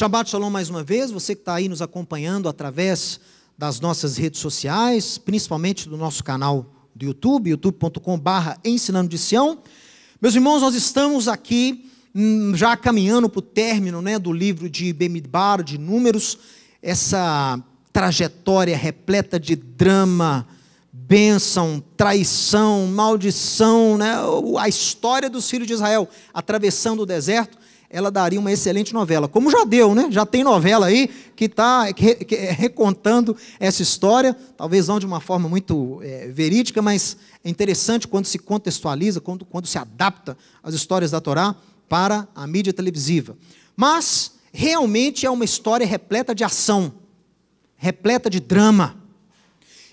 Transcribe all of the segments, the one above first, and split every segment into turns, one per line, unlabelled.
Shabbat Shalom mais uma vez, você que está aí nos acompanhando através das nossas redes sociais, principalmente do nosso canal do YouTube, youtube.com/barra Ensinando de Sião. Meus irmãos, nós estamos aqui hum, já caminhando para o término né, do livro de Bemidbar, de Números, essa trajetória repleta de drama, bênção, traição, maldição, né, a história dos filhos de Israel atravessando o deserto ela daria uma excelente novela. Como já deu, né? Já tem novela aí que está é, recontando essa história, talvez não de uma forma muito é, verídica, mas é interessante quando se contextualiza, quando, quando se adapta as histórias da Torá para a mídia televisiva. Mas realmente é uma história repleta de ação, repleta de drama.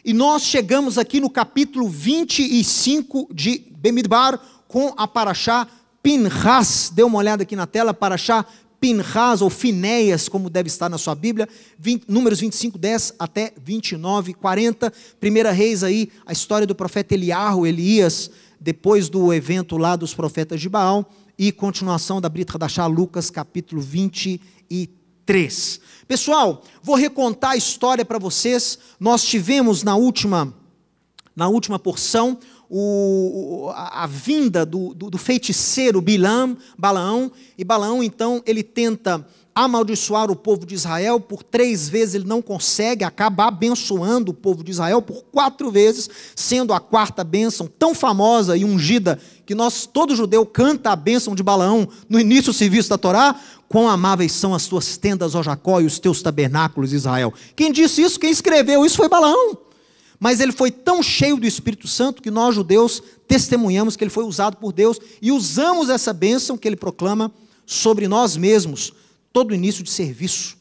E nós chegamos aqui no capítulo 25 de Bemidbar com a Paraxá Pinhas, dê uma olhada aqui na tela para achar Pinhas ou Finéias, como deve estar na sua Bíblia, 20, números 25, 10 até 29, 40. Primeira Reis aí, a história do profeta Eliarro, Elias, depois do evento lá dos profetas de Baal, e continuação da Brita Chá, Lucas, capítulo 23. Pessoal, vou recontar a história para vocês. Nós tivemos na última, na última porção o, a, a, vinda do, do, do feiticeiro Bilam, Balaão, e Balaão então ele tenta amaldiçoar o povo de Israel, por três vezes ele não consegue acabar abençoando o povo de Israel, por quatro vezes, sendo a quarta bênção tão famosa e ungida, que nós, todo judeu, canta a bênção de Balaão no início do serviço da Torá, quão amáveis são as tuas tendas, ó Jacó, e os teus tabernáculos, Israel. Quem disse isso, quem escreveu isso foi Balaão. Mas ele foi tão cheio do Espírito Santo que nós, judeus, testemunhamos que ele foi usado por Deus e usamos essa bênção que ele proclama sobre nós mesmos, todo início de serviço.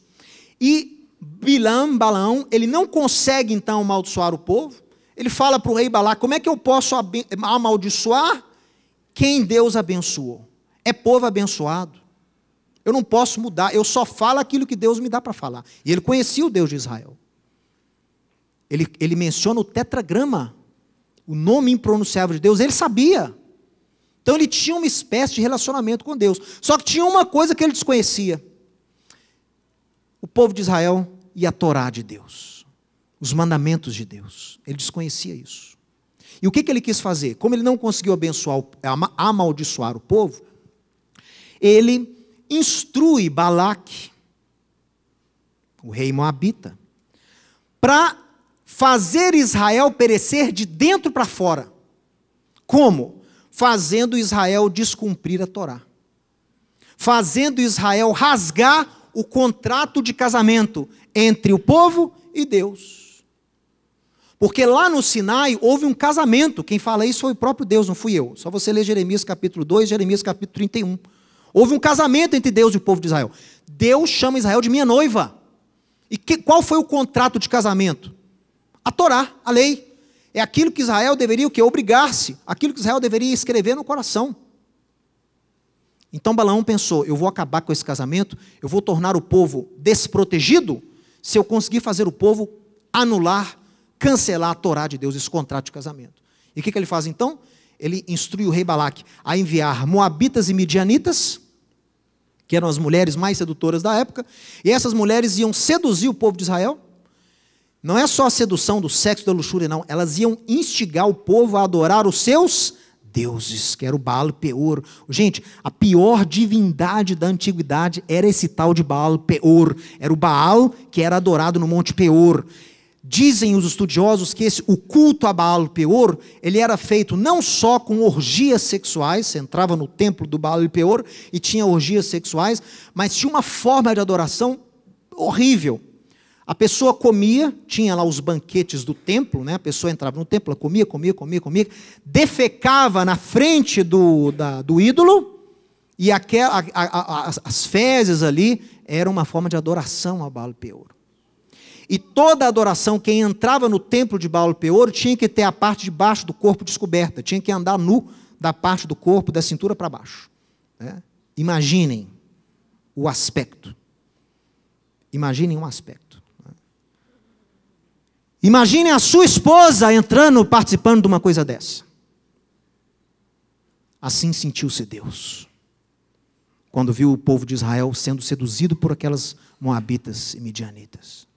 E Bilam, Balaão, ele não consegue então amaldiçoar o povo. Ele fala para o rei Balá: como é que eu posso amaldiçoar quem Deus abençoou? É povo abençoado. Eu não posso mudar, eu só falo aquilo que Deus me dá para falar. E ele conhecia o Deus de Israel. Ele, ele menciona o tetragrama, o nome impronunciável de Deus, ele sabia. Então ele tinha uma espécie de relacionamento com Deus. Só que tinha uma coisa que ele desconhecia: o povo de Israel e a Torá de Deus, os mandamentos de Deus. Ele desconhecia isso. E o que, que ele quis fazer? Como ele não conseguiu abençoar, amaldiçoar o povo, ele instrui Balaque, o rei Moabita, para fazer Israel perecer de dentro para fora. Como? Fazendo Israel descumprir a Torá. Fazendo Israel rasgar o contrato de casamento entre o povo e Deus. Porque lá no Sinai houve um casamento, quem fala isso foi o próprio Deus, não fui eu. Só você ler Jeremias capítulo 2, Jeremias capítulo 31. Houve um casamento entre Deus e o povo de Israel. Deus chama Israel de minha noiva. E que, qual foi o contrato de casamento? a Torá, a lei. É aquilo que Israel deveria o quê? Obrigar-se, aquilo que Israel deveria escrever no coração. Então Balaão pensou: eu vou acabar com esse casamento, eu vou tornar o povo desprotegido se eu conseguir fazer o povo anular, cancelar a Torá de Deus, esse contrato de casamento. E o que, que ele faz então? Ele instrui o rei Balaque a enviar moabitas e midianitas, que eram as mulheres mais sedutoras da época, e essas mulheres iam seduzir o povo de Israel não é só a sedução do sexo da luxúria, não. Elas iam instigar o povo a adorar os seus deuses, que era o Baal Peor. Gente, a pior divindade da antiguidade era esse tal de Baal Peor. Era o Baal que era adorado no Monte Peor. Dizem os estudiosos que esse, o culto a Baal Peor, ele era feito não só com orgias sexuais, você entrava no templo do Baal Peor e tinha orgias sexuais, mas tinha uma forma de adoração horrível. A pessoa comia, tinha lá os banquetes do templo, né? a pessoa entrava no templo, ela comia, comia, comia, comia, defecava na frente do, da, do ídolo, e a, a, as fezes ali era uma forma de adoração a Baal Peor. E toda adoração, quem entrava no templo de Baal Peor tinha que ter a parte de baixo do corpo descoberta, tinha que andar nu da parte do corpo, da cintura para baixo. Né? Imaginem o aspecto. Imaginem um aspecto. Imagine a sua esposa entrando, participando de uma coisa dessa. Assim sentiu-se Deus, quando viu o povo de Israel sendo seduzido por aquelas moabitas e midianitas.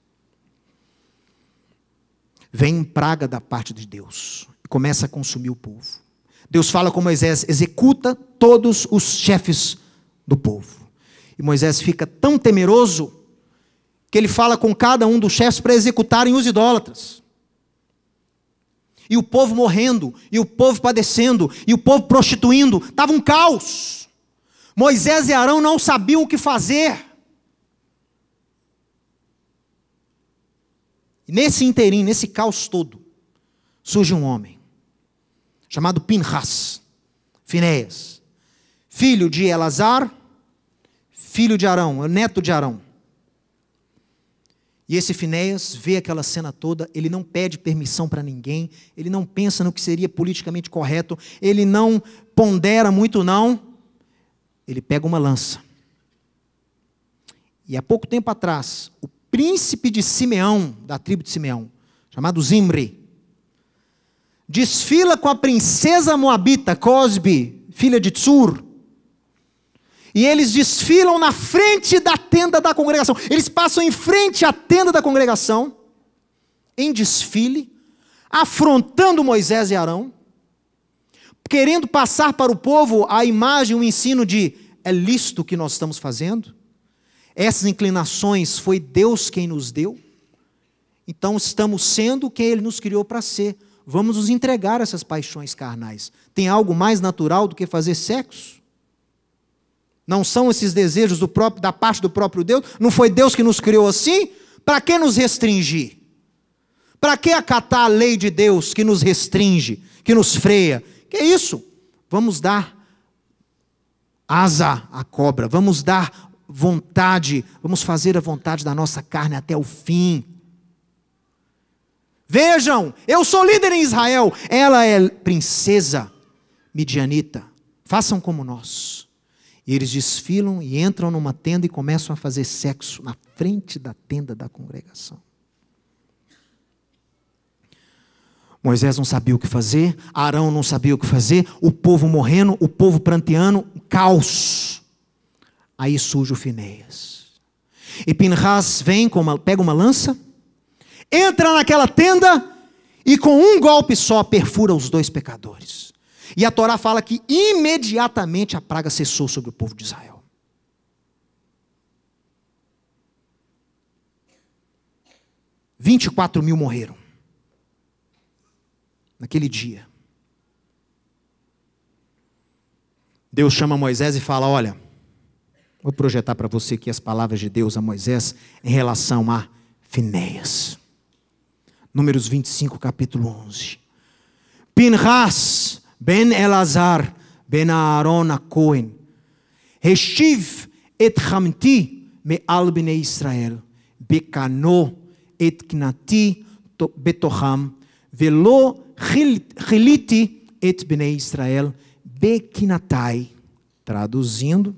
Vem praga da parte de Deus e começa a consumir o povo. Deus fala com Moisés: executa todos os chefes do povo. E Moisés fica tão temeroso que ele fala com cada um dos chefes para executarem os idólatras. E o povo morrendo, e o povo padecendo, e o povo prostituindo, estava um caos. Moisés e Arão não sabiam o que fazer. E nesse inteirinho, nesse caos todo, surge um homem chamado Pinhas, Finéias, filho de Elazar, filho de Arão, é neto de Arão e esse Finéias vê aquela cena toda, ele não pede permissão para ninguém, ele não pensa no que seria politicamente correto, ele não pondera muito não. Ele pega uma lança. E há pouco tempo atrás, o príncipe de Simeão, da tribo de Simeão, chamado Zimri, desfila com a princesa moabita Cosbi, filha de Tsur, e eles desfilam na frente da tenda da congregação. Eles passam em frente à tenda da congregação, em desfile, afrontando Moisés e Arão, querendo passar para o povo a imagem, o ensino de é lícito o que nós estamos fazendo? Essas inclinações foi Deus quem nos deu? Então estamos sendo quem Ele nos criou para ser. Vamos nos entregar a essas paixões carnais. Tem algo mais natural do que fazer sexo? Não são esses desejos próprio, da parte do próprio Deus? Não foi Deus que nos criou assim? Para que nos restringir? Para que acatar a lei de Deus que nos restringe, que nos freia? Que é isso? Vamos dar asa à cobra, vamos dar vontade, vamos fazer a vontade da nossa carne até o fim. Vejam, eu sou líder em Israel, ela é princesa midianita. Façam como nós. E eles desfilam e entram numa tenda e começam a fazer sexo na frente da tenda da congregação. Moisés não sabia o que fazer, Arão não sabia o que fazer, o povo morrendo, o povo pranteando, caos. Aí surge o Fineias. E Pinhas vem, com uma, pega uma lança, entra naquela tenda e com um golpe só perfura os dois pecadores. E a Torá fala que imediatamente a praga cessou sobre o povo de Israel. Vinte e quatro mil morreram naquele dia. Deus chama Moisés e fala: Olha, vou projetar para você aqui as palavras de Deus a Moisés em relação a Finéias. Números 25, capítulo 11. Pinhas, Ben Elazar, Ben Aaron a Cohen. Reshiv et Hamti me'al bnei Israel. Becano et Knati betoham. Velo chiliti et bnei Israel. Bequinatai. Traduzindo.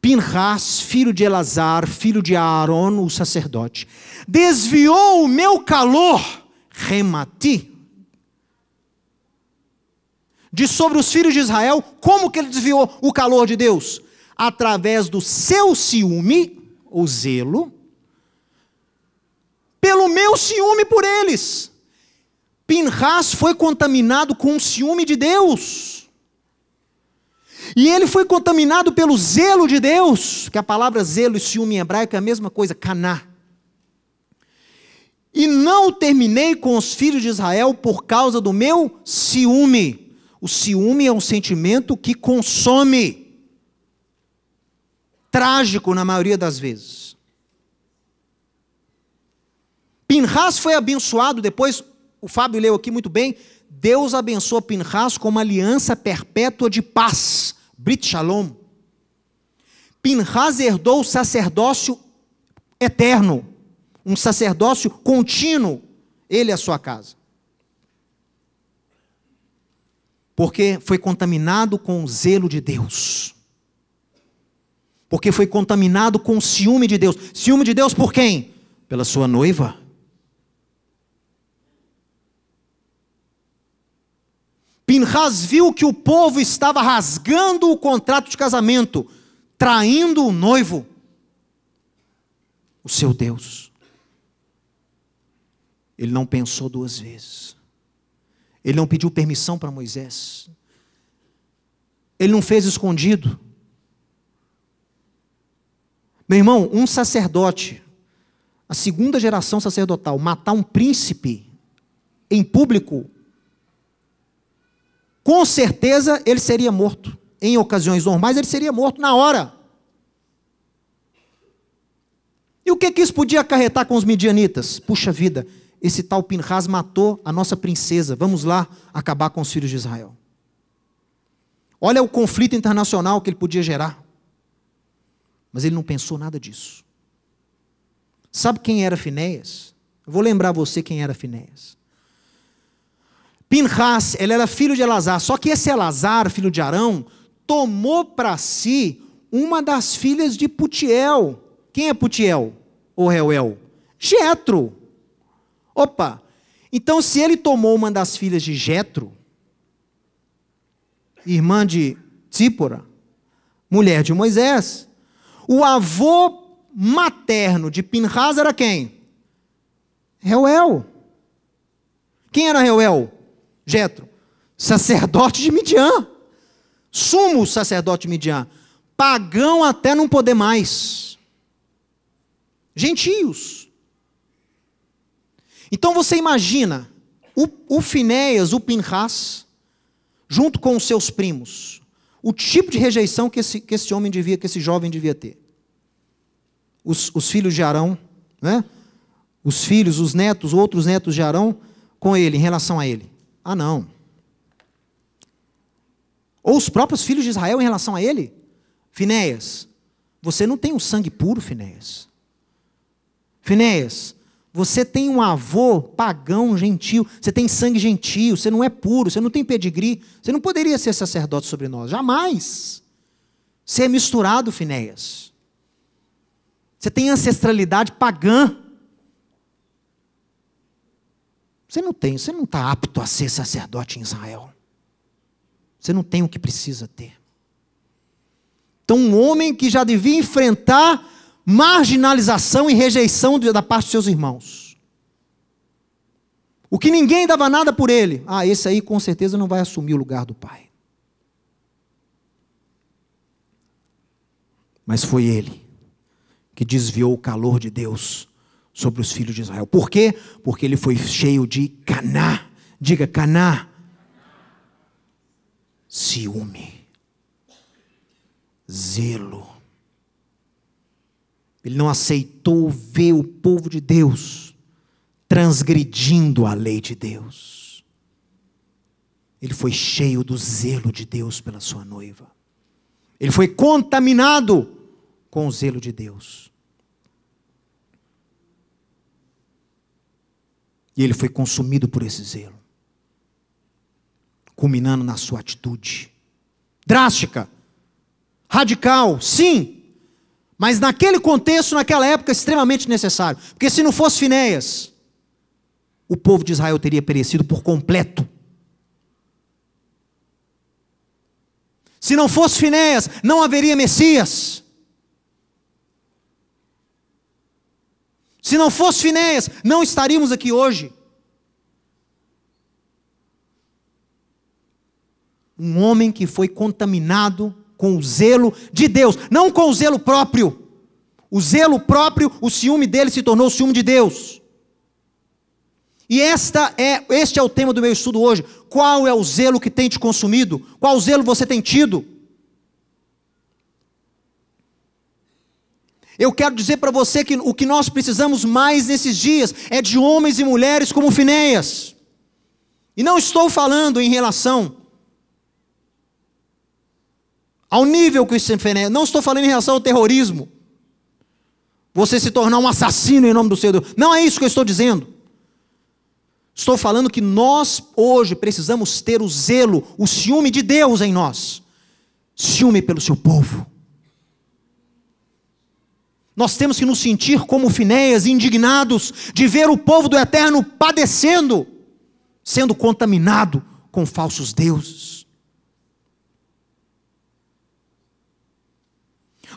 Pinhas, filho de Elazar, filho de Aaron, o sacerdote, desviou o meu calor, remati, de sobre os filhos de Israel, como que ele desviou o calor de Deus? Através do seu ciúme, ou zelo, pelo meu ciúme por eles. Pinhas foi contaminado com o ciúme de Deus. E ele foi contaminado pelo zelo de Deus, que a palavra zelo e ciúme em hebraico é a mesma coisa, caná. E não terminei com os filhos de Israel por causa do meu ciúme. O ciúme é um sentimento que consome. Trágico na maioria das vezes. Pinhas foi abençoado, depois o Fábio leu aqui muito bem. Deus abençoou Pinhas com uma aliança perpétua de paz. Brit Shalom. Pinhas herdou o sacerdócio eterno, um sacerdócio contínuo, ele e a sua casa. Porque foi contaminado com o zelo de Deus. Porque foi contaminado com o ciúme de Deus. Ciúme de Deus por quem? Pela sua noiva. Pinhas viu que o povo estava rasgando o contrato de casamento, traindo o noivo, o seu Deus. Ele não pensou duas vezes. Ele não pediu permissão para Moisés. Ele não fez escondido. Meu irmão, um sacerdote, a segunda geração sacerdotal, matar um príncipe em público, com certeza ele seria morto. Em ocasiões normais, ele seria morto na hora. E o que, que isso podia acarretar com os midianitas? Puxa vida, esse tal Pinhas matou a nossa princesa, vamos lá acabar com os filhos de Israel. Olha o conflito internacional que ele podia gerar. Mas ele não pensou nada disso. Sabe quem era Finéias? Eu vou lembrar você quem era Finéias. Pinhas, ele era filho de Elazar, só que esse Elazar, filho de Arão, tomou para si uma das filhas de Putiel. Quem é Putiel? Ou Reuel? Jetro. Opa! Então, se ele tomou uma das filhas de Jetro, irmã de Típora, mulher de Moisés, o avô materno de Pinhas era quem? Reuel. Quem era Reuel? Jetro, sacerdote de Midian, sumo sacerdote de Midian, pagão até não poder mais, gentios. Então você imagina o, o Finéias, o Pinhas, junto com os seus primos, o tipo de rejeição que esse, que esse homem devia, que esse jovem devia ter. Os, os filhos de Arão, né? os filhos, os netos, outros netos de Arão, com ele, em relação a ele. Ah, não. Ou os próprios filhos de Israel em relação a ele. Finéias, você não tem um sangue puro, Finéias. Finéias, você tem um avô pagão, gentil, você tem sangue gentil, você não é puro, você não tem pedigree, você não poderia ser sacerdote sobre nós, jamais. Você é misturado, Finéias. Você tem ancestralidade pagã. Você não tem, você não está apto a ser sacerdote em Israel. Você não tem o que precisa ter. Então, um homem que já devia enfrentar marginalização e rejeição da parte de seus irmãos. O que ninguém dava nada por ele, ah, esse aí com certeza não vai assumir o lugar do pai. Mas foi ele que desviou o calor de Deus sobre os filhos de Israel. Por quê? Porque ele foi cheio de caná. Diga caná. Ciúme. Zelo ele não aceitou ver o povo de Deus transgredindo a lei de Deus. Ele foi cheio do zelo de Deus pela sua noiva. Ele foi contaminado com o zelo de Deus. E ele foi consumido por esse zelo, culminando na sua atitude drástica, radical, sim, mas naquele contexto, naquela época, é extremamente necessário. Porque se não fosse Finéias, o povo de Israel teria perecido por completo. Se não fosse Finéias, não haveria Messias. Se não fosse Finéias, não estaríamos aqui hoje. Um homem que foi contaminado com o zelo de Deus, não com o zelo próprio. O zelo próprio, o ciúme dele se tornou o ciúme de Deus. E esta é, este é o tema do meu estudo hoje. Qual é o zelo que tem te consumido? Qual zelo você tem tido? Eu quero dizer para você que o que nós precisamos mais nesses dias é de homens e mulheres como Finéias. E não estou falando em relação ao nível que isso se enfrenta. Né? Não estou falando em relação ao terrorismo. Você se tornar um assassino em nome do seu Deus. Não é isso que eu estou dizendo. Estou falando que nós hoje precisamos ter o zelo, o ciúme de Deus em nós. Ciúme pelo seu povo. Nós temos que nos sentir como Finéias, indignados de ver o povo do eterno padecendo, sendo contaminado com falsos deuses.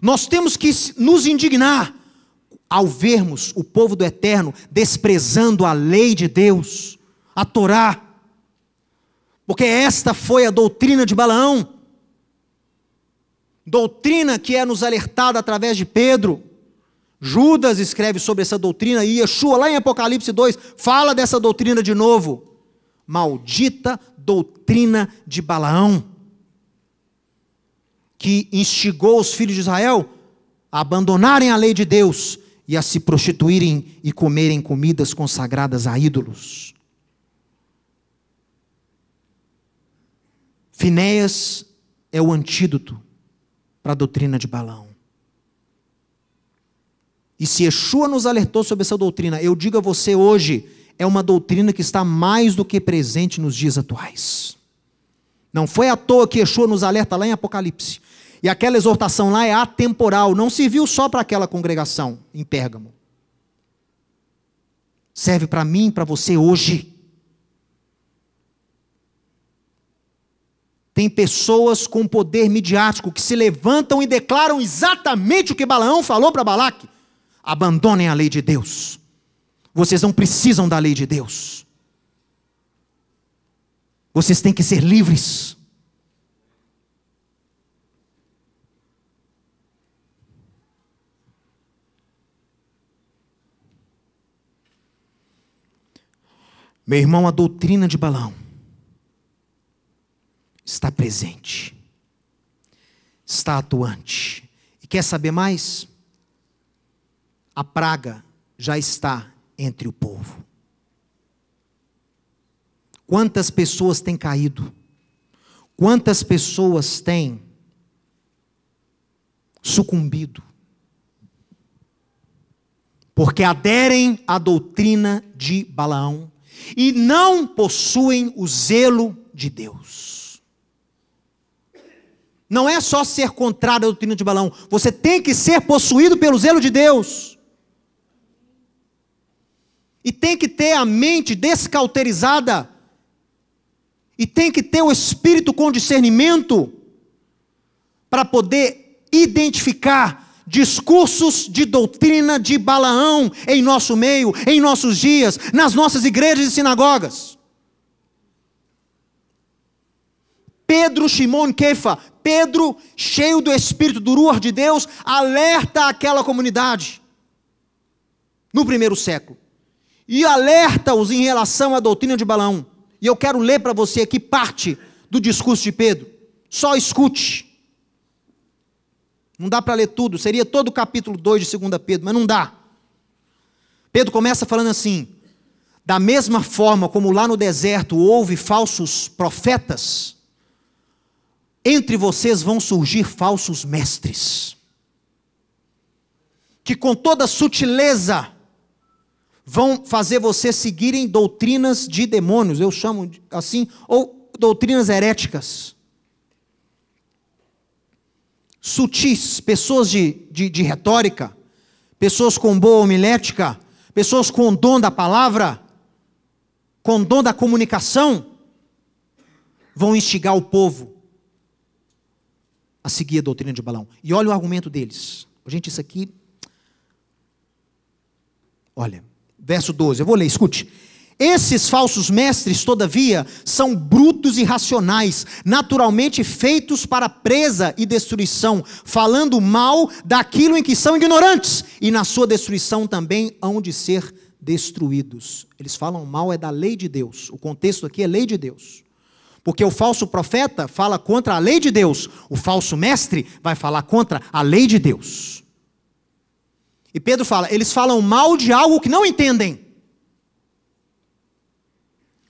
Nós temos que nos indignar ao vermos o povo do Eterno desprezando a lei de Deus, a Torá, porque esta foi a doutrina de Balaão, doutrina que é nos alertada através de Pedro. Judas escreve sobre essa doutrina e Yeshua, lá em Apocalipse 2, fala dessa doutrina de novo. Maldita doutrina de Balaão que instigou os filhos de Israel a abandonarem a lei de Deus e a se prostituírem e comerem comidas consagradas a ídolos. Finéias é o antídoto para a doutrina de Balão. E se Yeshua nos alertou sobre essa doutrina, eu digo a você hoje, é uma doutrina que está mais do que presente nos dias atuais. Não foi à toa que Yeshua nos alerta lá em Apocalipse. E aquela exortação lá é atemporal, não serviu só para aquela congregação em Pérgamo. Serve para mim, para você hoje. Tem pessoas com poder midiático que se levantam e declaram exatamente o que Balaão falou para Balaque: abandonem a lei de Deus. Vocês não precisam da lei de Deus. Vocês têm que ser livres. Meu irmão, a doutrina de Balão está presente, está atuante. E quer saber mais? A praga já está entre o povo. Quantas pessoas têm caído? Quantas pessoas têm sucumbido? Porque aderem à doutrina de Balaão e não possuem o zelo de Deus. Não é só ser contrário à doutrina de Balaão, você tem que ser possuído pelo zelo de Deus. E tem que ter a mente descauterizada e tem que ter o espírito com discernimento para poder identificar discursos de doutrina de Balaão em nosso meio, em nossos dias, nas nossas igrejas e sinagogas. Pedro Shimon Kefa, Pedro, cheio do espírito do Ruar de Deus, alerta aquela comunidade no primeiro século e alerta-os em relação à doutrina de Balaão. E eu quero ler para você aqui parte do discurso de Pedro. Só escute. Não dá para ler tudo, seria todo o capítulo 2 de 2 Pedro, mas não dá. Pedro começa falando assim: da mesma forma como lá no deserto houve falsos profetas, entre vocês vão surgir falsos mestres, que com toda sutileza vão fazer você seguirem doutrinas de demônios, eu chamo assim, ou doutrinas heréticas. Sutis, pessoas de, de, de retórica, pessoas com boa homilética, pessoas com dom da palavra, com dom da comunicação, vão instigar o povo a seguir a doutrina de Balão. E olha o argumento deles. Gente, isso aqui. Olha, verso 12. Eu vou ler, escute. Esses falsos mestres, todavia, são brutos e racionais, naturalmente feitos para presa e destruição, falando mal daquilo em que são ignorantes, e na sua destruição também hão de ser destruídos. Eles falam mal é da lei de Deus. O contexto aqui é lei de Deus. Porque o falso profeta fala contra a lei de Deus, o falso mestre vai falar contra a lei de Deus. E Pedro fala: eles falam mal de algo que não entendem.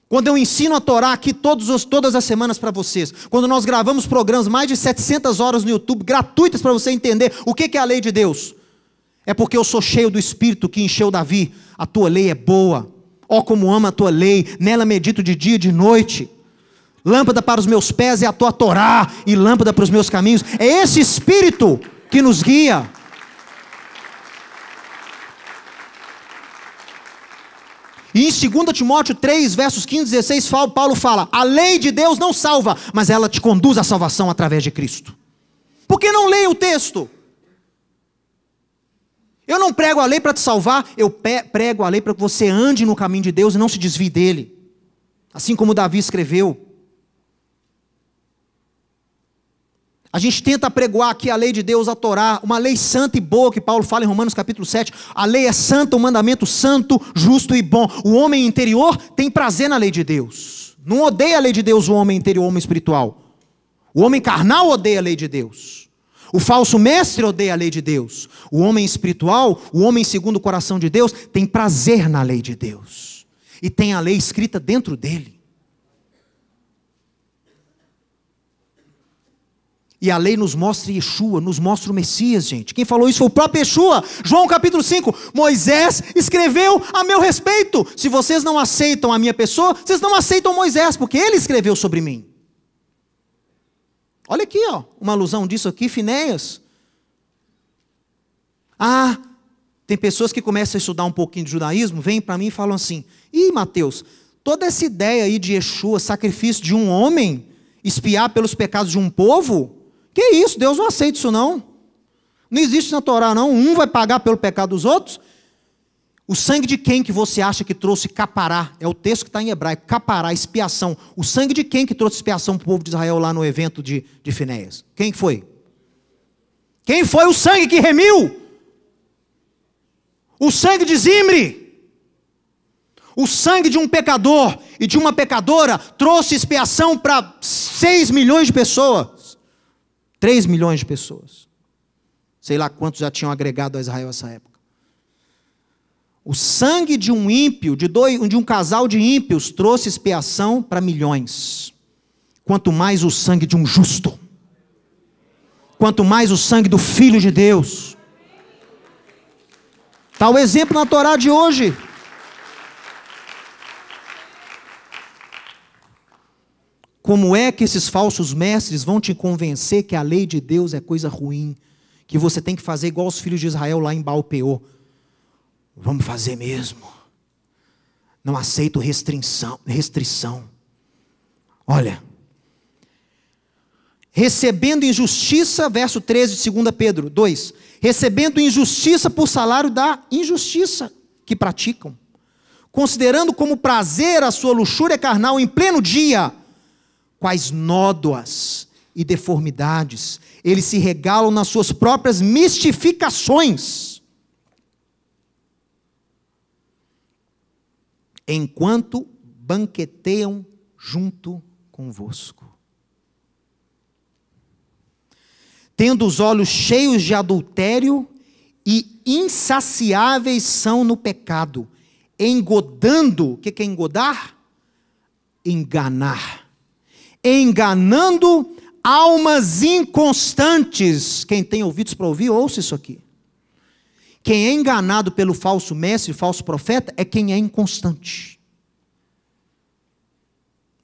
Quando eu ensino a Torá aqui os, todas as semanas para vocês, quando nós gravamos programas, mais de 700 horas no YouTube, gratuitas para você entender o que, que é a lei de Deus, é porque eu sou cheio do Espírito que encheu Davi. A tua lei é boa, ó, oh, como amo a tua lei, nela medito de dia e de noite. Lâmpada para os meus pés é a tua Torá, e lâmpada para os meus caminhos. É esse Espírito que nos guia. E em 2 Timóteo 3, versos 15 e 16, Paulo fala: A lei de Deus não salva, mas ela te conduz à salvação através de Cristo. Por que não leia o texto? Eu não prego a lei para te salvar, eu prego a lei para que você ande no caminho de Deus e não se desvie dele. Assim como Davi escreveu, A gente tenta pregoar aqui a lei de Deus, a Torá, uma lei santa e boa que Paulo fala em Romanos capítulo 7. A lei é santa, o um mandamento santo, justo e bom. O homem interior tem prazer na lei de Deus. Não odeia a lei de Deus o homem interior, o homem espiritual. O homem carnal odeia a lei de Deus. O falso mestre odeia a lei de Deus. O homem espiritual, o homem segundo o coração de Deus, tem prazer na lei de Deus. E tem a lei escrita dentro dele. E a lei nos mostra Yeshua, nos mostra o Messias, gente. Quem falou isso foi o próprio Yeshua. João capítulo 5. Moisés escreveu a meu respeito. Se vocês não aceitam a minha pessoa, vocês não aceitam Moisés, porque ele escreveu sobre mim. Olha aqui, ó, uma alusão disso aqui, Finéias. Ah, tem pessoas que começam a estudar um pouquinho de judaísmo, vêm para mim e falam assim: "Ih, Mateus, toda essa ideia aí de Yeshua, sacrifício de um homem, espiar pelos pecados de um povo, que isso, Deus não aceita isso não. Não existe na Torá não, um vai pagar pelo pecado dos outros. O sangue de quem que você acha que trouxe capará? É o texto que está em hebraico, capará, expiação. O sangue de quem que trouxe expiação para o povo de Israel lá no evento de, de Finéias? Quem foi? Quem foi o sangue que remiu? O sangue de Zimri. O sangue de um pecador e de uma pecadora trouxe expiação para 6 milhões de pessoas. 3 milhões de pessoas. Sei lá quantos já tinham agregado a Israel essa época. O sangue de um ímpio, de, dois, de um casal de ímpios, trouxe expiação para milhões. Quanto mais o sangue de um justo. Quanto mais o sangue do Filho de Deus. Está o exemplo na Torá de hoje. Como é que esses falsos mestres vão te convencer que a lei de Deus é coisa ruim, que você tem que fazer igual os filhos de Israel lá em Baal-peor? Vamos fazer mesmo. Não aceito restrição, restrição. Olha, recebendo injustiça, verso 13 de 2 Pedro 2, recebendo injustiça por salário da injustiça que praticam, considerando como prazer a sua luxúria carnal em pleno dia quais nódoas e deformidades. Eles se regalam nas suas próprias mistificações. Enquanto banqueteiam junto convosco. Tendo os olhos cheios de adultério e insaciáveis são no pecado, engodando, o que é engodar? Enganar enganando almas inconstantes. Quem tem ouvidos para ouvir, ouça isso aqui. Quem é enganado pelo falso mestre, falso profeta, é quem é inconstante.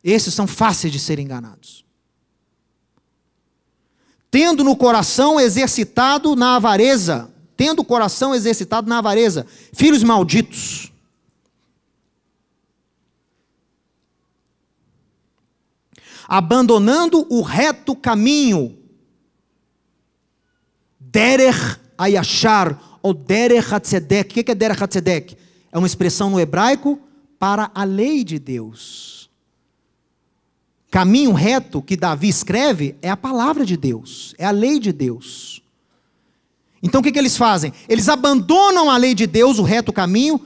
Esses são fáceis de serem enganados. Tendo no coração exercitado na avareza, tendo o coração exercitado na avareza, filhos malditos abandonando o reto caminho. Derech ayashar, ou derech hatzedek. O que é derech hatzedek? É uma expressão no hebraico para a lei de Deus. Caminho reto que Davi escreve é a palavra de Deus, é a lei de Deus. Então o que, que eles fazem? Eles abandonam a lei de Deus, o reto caminho,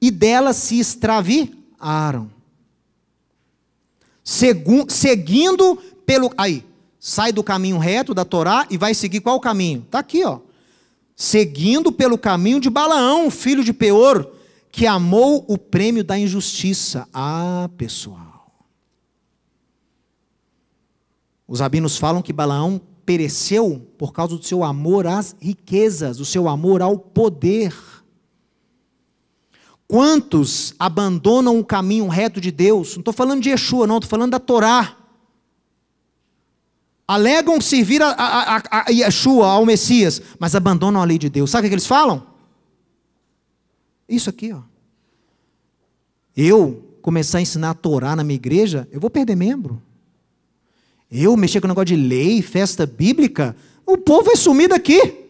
e dela se extraviaram. Segu seguindo pelo. Aí, sai do caminho reto da Torá e vai seguir qual caminho? Está aqui, ó. Seguindo pelo caminho de Balaão, filho de Peor, que amou o prêmio da injustiça. Ah, pessoal. Os rabinos falam que Balaão pereceu por causa do seu amor às riquezas, do seu amor ao poder. Quantos abandonam o caminho reto de Deus? Não estou falando de Yeshua, não, estou falando da Torá. Alegam servir a, a, a, a Yeshua, ao Messias, mas abandonam a lei de Deus. Sabe o que eles falam? Isso aqui, ó. Eu começar a ensinar a Torá na minha igreja, eu vou perder membro. Eu mexer com o negócio de lei, festa bíblica, o povo vai sumir daqui.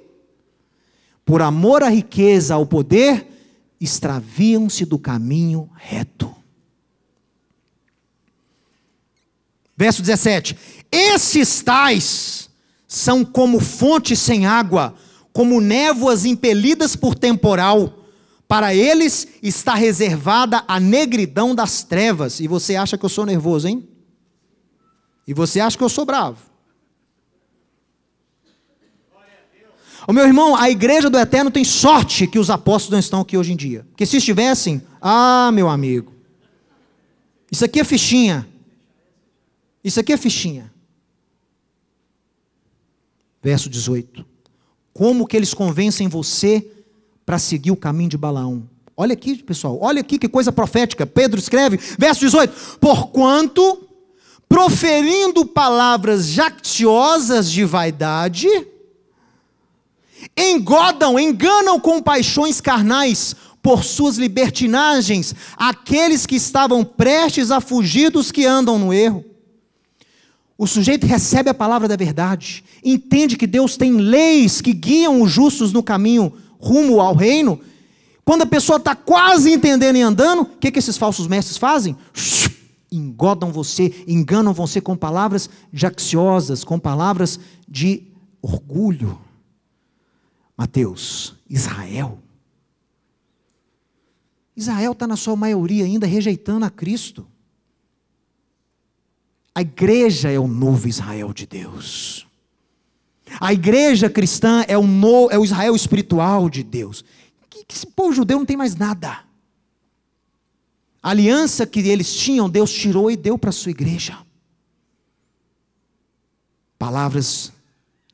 Por amor à riqueza, ao poder, extraviam-se do caminho reto. Verso 17: Esses tais são como fontes sem água, como névoas impelidas por temporal. Para eles está reservada a negridão das trevas. E você acha que eu sou nervoso, hein? E você acha que eu sou bravo? O meu irmão, a igreja do Eterno tem sorte que os apóstolos não estão aqui hoje em dia. Que se estivessem, ah, meu amigo. Isso aqui é fichinha. Isso aqui é fichinha. Verso 18. Como que eles convencem você para seguir o caminho de Balaão? Olha aqui, pessoal, olha aqui que coisa profética. Pedro escreve, verso 18: Porquanto, proferindo palavras jactiosas de vaidade, engodam, enganam com paixões carnais por suas libertinagens aqueles que estavam prestes a fugir dos que andam no erro. O sujeito recebe a palavra da verdade, entende que Deus tem leis que guiam os justos no caminho rumo ao reino. Quando a pessoa está quase entendendo e andando, o que, que esses falsos mestres fazem? Engodam você, enganam você com palavras jacciosas, com palavras de orgulho. Mateus, Israel. Israel está, na sua maioria, ainda rejeitando a Cristo. A igreja é o novo Israel de Deus. A igreja cristã é o, no, é o Israel espiritual de Deus. Que, que esse povo judeu não tem mais nada. A aliança que eles tinham, Deus tirou e deu para a sua igreja. Palavras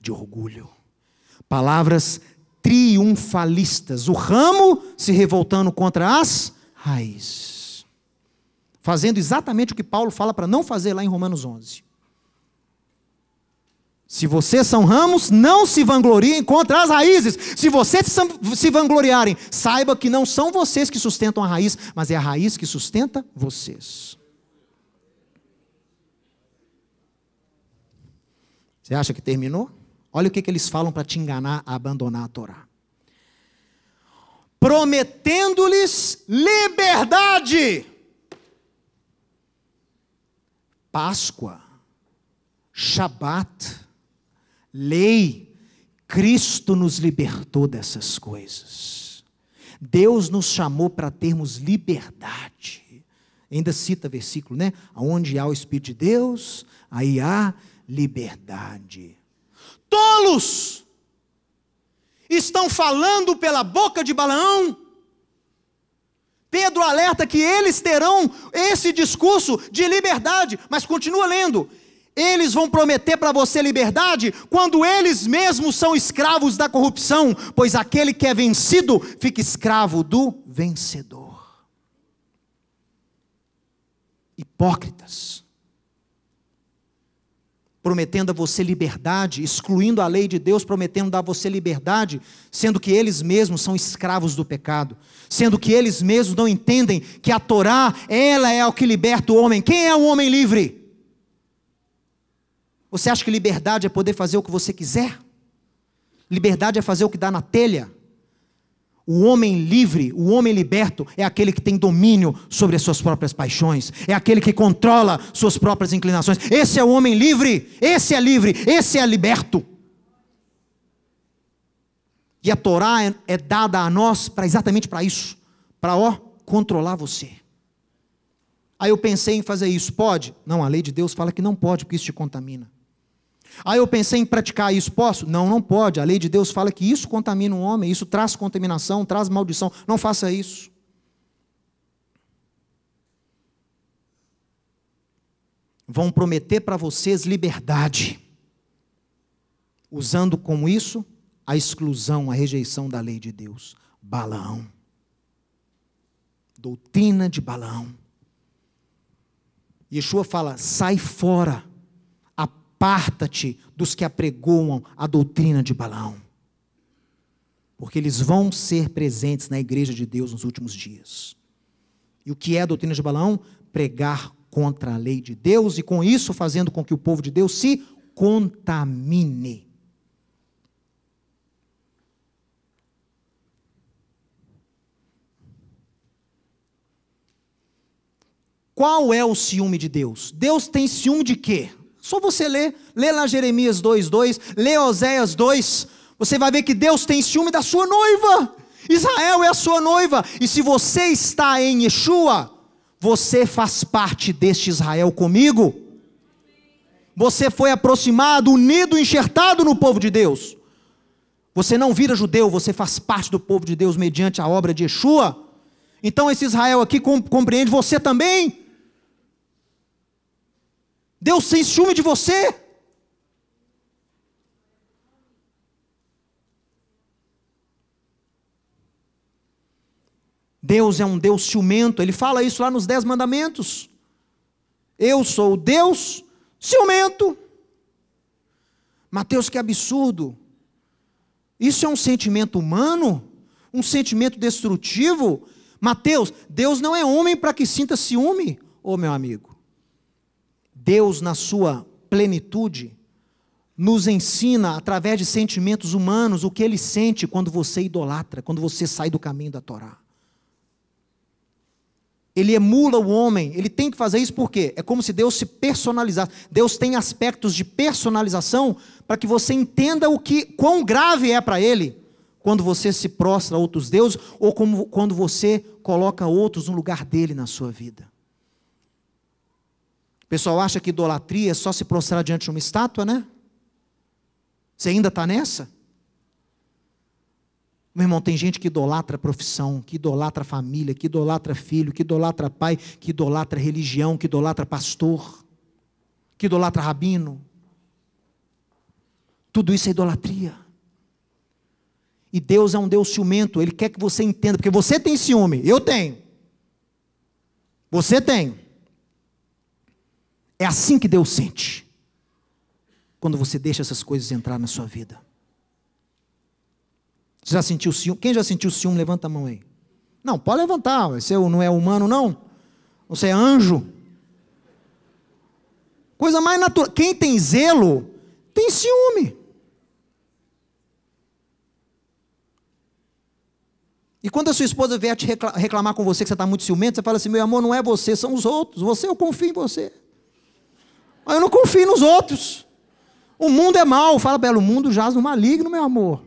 de orgulho, palavras triunfalistas, o ramo se revoltando contra as raízes. Fazendo exatamente o que Paulo fala para não fazer lá em Romanos 11. Se vocês são ramos, não se vangloriem contra as raízes. Se vocês se vangloriarem, saiba que não são vocês que sustentam a raiz, mas é a raiz que sustenta vocês. Você acha que terminou? Olha o que, que eles falam para te enganar a abandonar a Torá. Prometendo-lhes liberdade. Páscoa, Shabat, lei, Cristo nos libertou dessas coisas. Deus nos chamou para termos liberdade. Ainda cita versículo, né? Onde há o Espírito de Deus, aí há liberdade tolos, estão falando pela boca de Balaão. Pedro alerta que eles terão esse discurso de liberdade, mas continua lendo. Eles vão prometer para você liberdade quando eles mesmos são escravos da corrupção, pois aquele que é vencido fica escravo do vencedor. Hipócritas prometendo a você liberdade, excluindo a lei de Deus, prometendo dar a você liberdade, sendo que eles mesmos são escravos do pecado, sendo que eles mesmos não entendem que a Torá, ela é o que liberta o homem. Quem é o homem livre? Você acha que liberdade é poder fazer o que você quiser? Liberdade é fazer o que dá na telha? O homem livre, o homem liberto, é aquele que tem domínio sobre as suas próprias paixões, é aquele que controla suas próprias inclinações. Esse é o homem livre, esse é livre, esse é liberto. E a Torá é, é dada a nós para exatamente para isso para ó, controlar você. Aí eu pensei em fazer isso, pode? Não, a lei de Deus fala que não pode, porque isso te contamina. Aí ah, eu pensei em praticar isso, posso? Não, não pode. A lei de Deus fala que isso contamina o homem, isso traz contaminação, traz maldição. Não faça isso. Vão prometer para vocês liberdade, usando como isso a exclusão, a rejeição da lei de Deus. Balaão. Doutrina de Balaão. Yeshua fala: sai fora Aparta-te dos que apregoam a doutrina de Balaão, porque eles vão ser presentes na igreja de Deus nos últimos dias. E o que é a doutrina de Balaão? Pregar contra a lei de Deus e com isso fazendo com que o povo de Deus se contamine. Qual é o ciúme de Deus? Deus tem ciúme de quê? Só você lê, lê lá Jeremias 2:2, lê Oséias 2, você vai ver que Deus tem ciúme da sua noiva. Israel é a sua noiva, e se você está em Yeshua, você faz parte deste Israel comigo. Você foi aproximado, unido, enxertado no povo de Deus. Você não vira judeu, você faz parte do povo de Deus mediante a obra de Yeshua. Então esse Israel aqui compreende você também. Deus tem ciúme de você? Deus é um Deus ciumento, ele fala isso lá nos Dez Mandamentos. Eu sou Deus ciumento. Mateus, que absurdo! Isso é um sentimento humano? Um sentimento destrutivo? Mateus, Deus não é homem para que sinta ciúme, ô oh, meu amigo. Deus, na sua plenitude, nos ensina através de sentimentos humanos o que ele sente quando você idolatra, quando você sai do caminho da Torá. Ele emula o homem, ele tem que fazer isso porque é como se Deus se personalizasse. Deus tem aspectos de personalização para que você entenda o que quão grave é para ele quando você se prostra a outros deuses ou como, quando você coloca outros no lugar dele na sua vida pessoal acha que idolatria é só se prostrar diante de uma estátua, né? Você ainda está nessa? Meu irmão, tem gente que idolatra profissão, que idolatra família, que idolatra filho, que idolatra pai, que idolatra religião, que idolatra pastor, que idolatra rabino. Tudo isso é idolatria. E Deus é um Deus ciumento, Ele quer que você entenda, porque você tem ciúme, eu tenho. Você tem. É assim que Deus sente. Quando você deixa essas coisas entrar na sua vida. Você já sentiu ciúme? Quem já sentiu ciúme? Levanta a mão aí. Não, pode levantar. Você não é humano, não? Você é anjo? Coisa mais natural. Quem tem zelo, tem ciúme. E quando a sua esposa vier te reclamar com você que você está muito ciumento, você fala assim: meu amor, não é você, são os outros. Você, eu confio em você eu não confio nos outros. O mundo é mau. Fala para o mundo jaz no maligno, meu amor.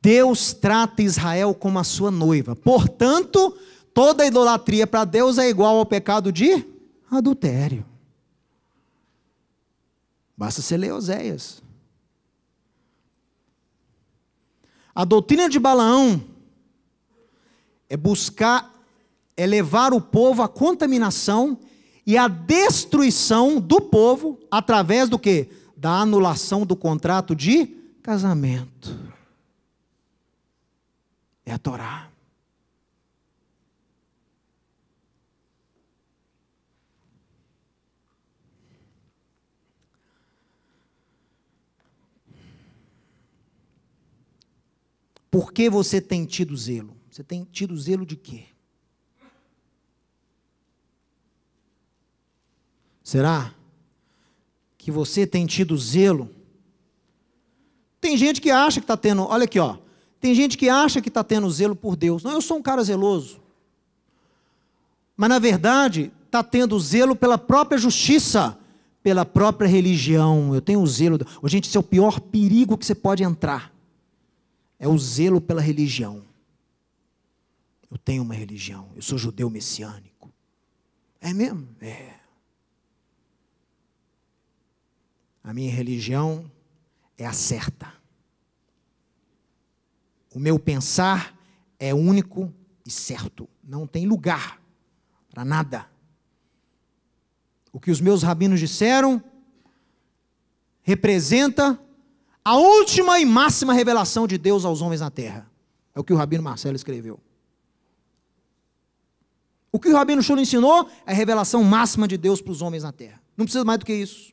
Deus trata Israel como a sua noiva. Portanto, toda idolatria para Deus é igual ao pecado de adultério. Basta você ler Oséias. A doutrina de Balaão é buscar é levar o povo à contaminação e à destruição do povo através do que? Da anulação do contrato de casamento. É a Torá. Por que você tem tido zelo? Você tem tido zelo de quê? Será que você tem tido zelo? Tem gente que acha que está tendo, olha aqui, ó. Tem gente que acha que está tendo zelo por Deus. Não, eu sou um cara zeloso. Mas na verdade, está tendo zelo pela própria justiça, pela própria religião. Eu tenho zelo. Oh, gente, esse é o pior perigo que você pode entrar. É o zelo pela religião. Eu tenho uma religião. Eu sou judeu messiânico. É mesmo? É. A minha religião é a certa. O meu pensar é único e certo. Não tem lugar para nada. O que os meus rabinos disseram representa a última e máxima revelação de Deus aos homens na terra. É o que o Rabino Marcelo escreveu. O que o Rabino Schuller ensinou é a revelação máxima de Deus para os homens na terra. Não precisa mais do que isso.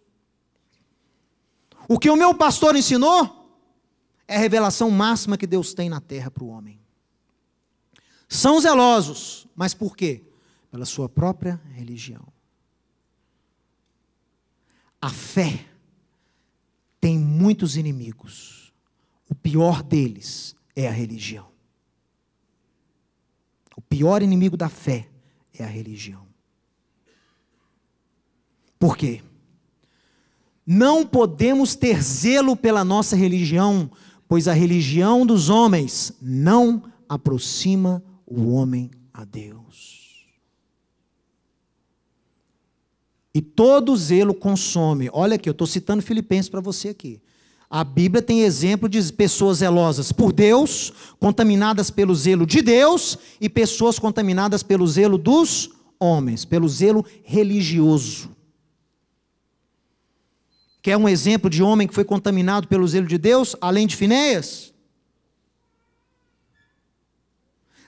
O que o meu pastor ensinou é a revelação máxima que Deus tem na terra para o homem. São zelosos, mas por quê? Pela sua própria religião. A fé tem muitos inimigos. O pior deles é a religião. O pior inimigo da fé é a religião. Por quê? Não podemos ter zelo pela nossa religião, pois a religião dos homens não aproxima o homem a Deus. E todo zelo consome. Olha aqui, eu estou citando Filipenses para você aqui. A Bíblia tem exemplo de pessoas zelosas por Deus, contaminadas pelo zelo de Deus, e pessoas contaminadas pelo zelo dos homens, pelo zelo religioso. Quer é um exemplo de homem que foi contaminado pelo zelo de Deus, além de Finéias?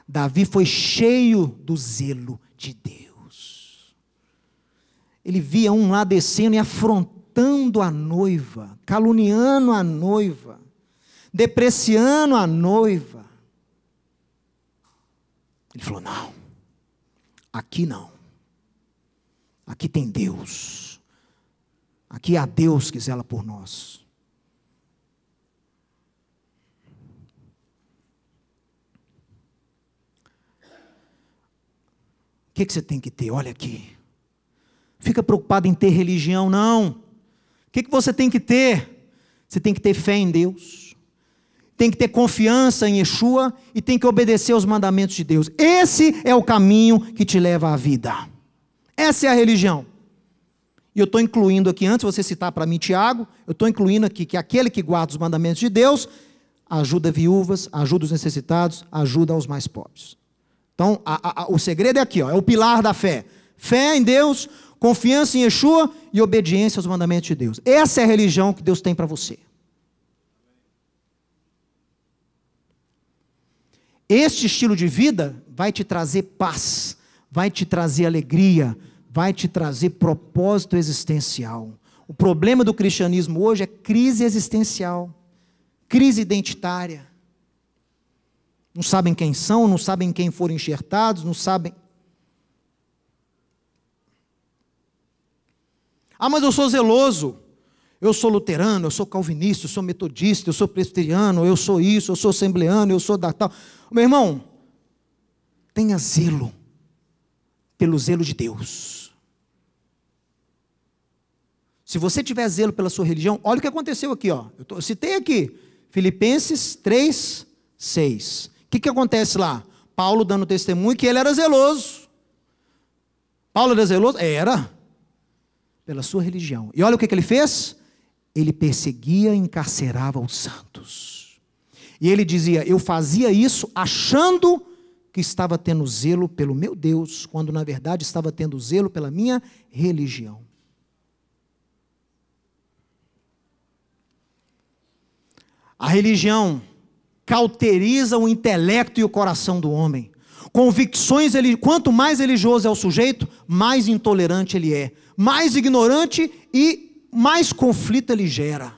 Davi foi cheio do zelo de Deus. Ele via um lá descendo e afrontando a noiva, caluniando a noiva, depreciando a noiva. Ele falou: não, aqui não, aqui tem Deus Aqui há Deus que zela por nós. O que, que você tem que ter? Olha aqui. Fica preocupado em ter religião, não. O que, que você tem que ter? Você tem que ter fé em Deus. Tem que ter confiança em Yeshua e tem que obedecer aos mandamentos de Deus. Esse é o caminho que te leva à vida. Essa é a religião. E eu estou incluindo aqui, antes você citar para mim Tiago, eu estou incluindo aqui que aquele que guarda os mandamentos de Deus ajuda viúvas, ajuda os necessitados, ajuda os mais pobres. Então, a, a, o segredo é aqui, ó, é o pilar da fé. Fé em Deus, confiança em Yeshua e obediência aos mandamentos de Deus. Essa é a religião que Deus tem para você. Este estilo de vida vai te trazer paz, vai te trazer alegria, vai te trazer propósito existencial. O problema do cristianismo hoje é crise existencial, crise identitária. Não sabem quem são, não sabem quem foram enxertados, não sabem. Ah, mas eu sou zeloso. Eu sou luterano, eu sou calvinista, eu sou metodista, eu sou presbiteriano, eu sou isso, eu sou assembleano, eu sou da tal. Meu irmão, tenha zelo pelo zelo de Deus. Se você tiver zelo pela sua religião, olha o que aconteceu aqui, ó. Eu, tô, eu citei aqui, Filipenses 3, 6. O que, que acontece lá? Paulo dando testemunho que ele era zeloso. Paulo era zeloso? Era. Pela sua religião. E olha o que, que ele fez? Ele perseguia e encarcerava os santos. E ele dizia: Eu fazia isso achando que estava tendo zelo pelo meu Deus, quando na verdade estava tendo zelo pela minha religião. A religião cauteriza o intelecto e o coração do homem. Convicções, ele, quanto mais religioso é o sujeito, mais intolerante ele é, mais ignorante e mais conflito ele gera.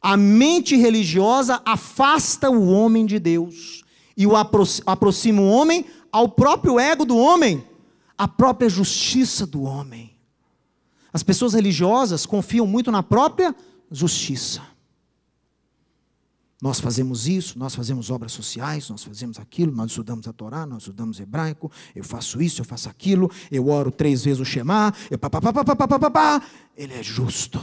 A mente religiosa afasta o homem de Deus e o aproxima o homem ao próprio ego do homem, à própria justiça do homem. As pessoas religiosas confiam muito na própria justiça. Nós fazemos isso, nós fazemos obras sociais, nós fazemos aquilo, nós estudamos a Torá, nós estudamos hebraico, eu faço isso, eu faço aquilo, eu oro três vezes o Shema, eu pá, pá, pá, pá, pá, pá, pá, pá. ele é justo.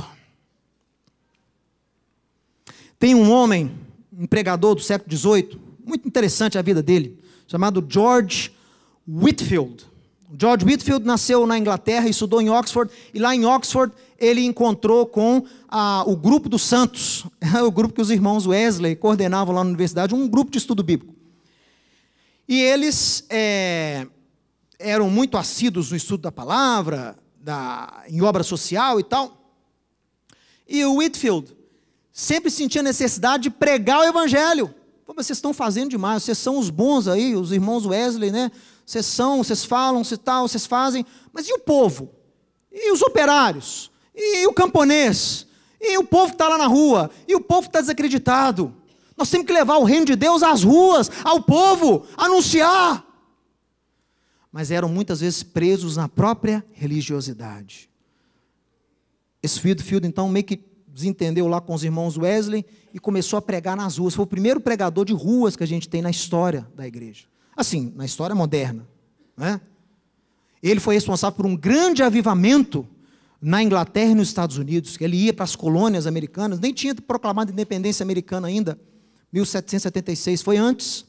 Tem um homem, um pregador do século XVIII, muito interessante a vida dele, chamado George Whitfield. George Whitfield nasceu na Inglaterra, estudou em Oxford, e lá em Oxford ele encontrou com a, ah, o grupo dos santos, o grupo que os irmãos Wesley coordenavam lá na universidade, um grupo de estudo bíblico. E eles é, eram muito assíduos no estudo da palavra, da, em obra social e tal. E o Whitfield sempre sentia necessidade de pregar o evangelho. Pô, vocês estão fazendo demais, vocês são os bons aí, os irmãos Wesley, né? Vocês são, vocês falam, se tal, vocês fazem. Mas e o povo? E os operários? E o camponês? E o povo que está lá na rua? E o povo que está desacreditado? Nós temos que levar o reino de Deus às ruas, ao povo, anunciar. Mas eram muitas vezes presos na própria religiosidade. Esse Field, então, meio que desentendeu lá com os irmãos Wesley e começou a pregar nas ruas. Foi o primeiro pregador de ruas que a gente tem na história da igreja. Assim, na história moderna. Né? Ele foi responsável por um grande avivamento na Inglaterra e nos Estados Unidos. Ele ia para as colônias americanas, nem tinha proclamado a independência americana ainda, 1776, foi antes.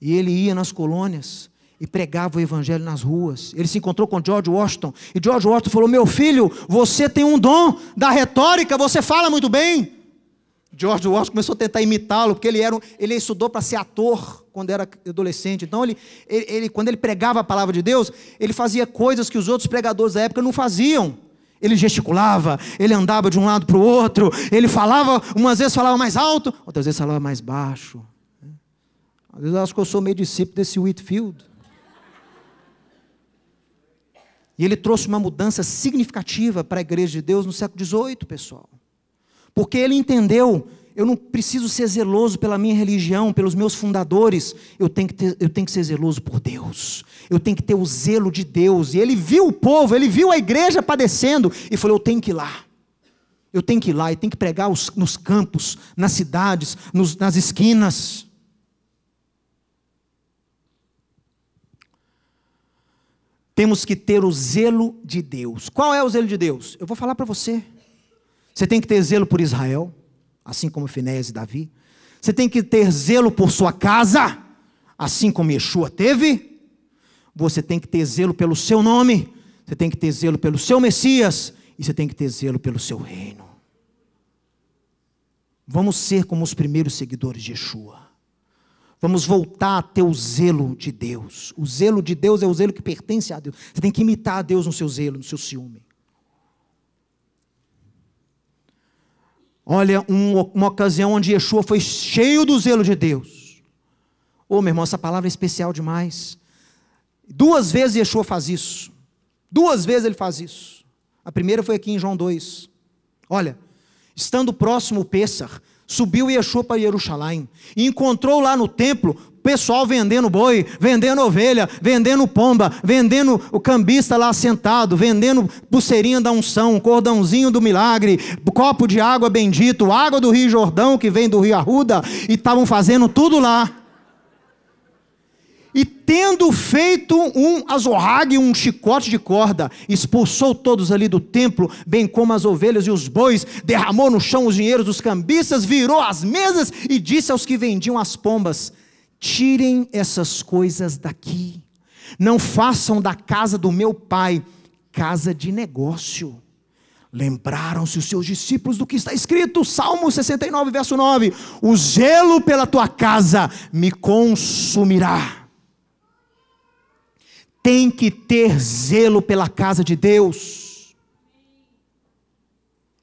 E ele ia nas colônias e pregava o evangelho nas ruas. Ele se encontrou com George Washington e George Washington falou: Meu filho, você tem um dom da retórica, você fala muito bem. George Washington começou a tentar imitá-lo, porque ele, era um, ele estudou para ser ator quando era adolescente. Então, ele, ele, quando ele pregava a palavra de Deus, ele fazia coisas que os outros pregadores da época não faziam. Ele gesticulava, ele andava de um lado para o outro, ele falava, umas vezes falava mais alto, outras vezes falava mais baixo. Às vezes eu acho que eu sou meio discípulo desse Whitfield. E ele trouxe uma mudança significativa para a igreja de Deus no século XVIII, pessoal. Porque ele entendeu, eu não preciso ser zeloso pela minha religião, pelos meus fundadores, eu tenho que, ter, eu tenho que ser zeloso por Deus. Eu tenho que ter o zelo de Deus. E ele viu o povo, ele viu a igreja padecendo e falou: eu tenho que ir lá. Eu tenho que ir lá e tenho que pregar os, nos campos, nas cidades, nos, nas esquinas. Temos que ter o zelo de Deus. Qual é o zelo de Deus? Eu vou falar para você. Você tem que ter zelo por Israel, assim como Finés e Davi. Você tem que ter zelo por sua casa, assim como Yeshua teve. Você tem que ter zelo pelo seu nome, você tem que ter zelo pelo seu Messias e você tem que ter zelo pelo seu reino. Vamos ser como os primeiros seguidores de Yeshua. Vamos voltar a ter o zelo de Deus. O zelo de Deus é o zelo que pertence a Deus. Você tem que imitar a Deus no seu zelo, no seu ciúme. Olha, um, uma ocasião onde Yeshua foi cheio do zelo de Deus. Ô oh, meu irmão, essa palavra é especial demais. Duas vezes Yeshua faz isso. Duas vezes ele faz isso. A primeira foi aqui em João 2. Olha, estando próximo o Pêssar, Subiu Yeshua para Jerusalém e encontrou lá no templo pessoal vendendo boi, vendendo ovelha, vendendo pomba, vendendo o cambista lá sentado, vendendo pulseirinha da unção, cordãozinho do milagre, copo de água bendito, água do Rio Jordão que vem do Rio Arruda, e estavam fazendo tudo lá e tendo feito um azorrague, um chicote de corda, expulsou todos ali do templo, bem como as ovelhas e os bois, derramou no chão os dinheiros dos cambistas, virou as mesas e disse aos que vendiam as pombas: Tirem essas coisas daqui, não façam da casa do meu pai casa de negócio. Lembraram-se os seus discípulos do que está escrito, Salmo 69, verso 9: O zelo pela tua casa me consumirá tem que ter zelo pela casa de Deus.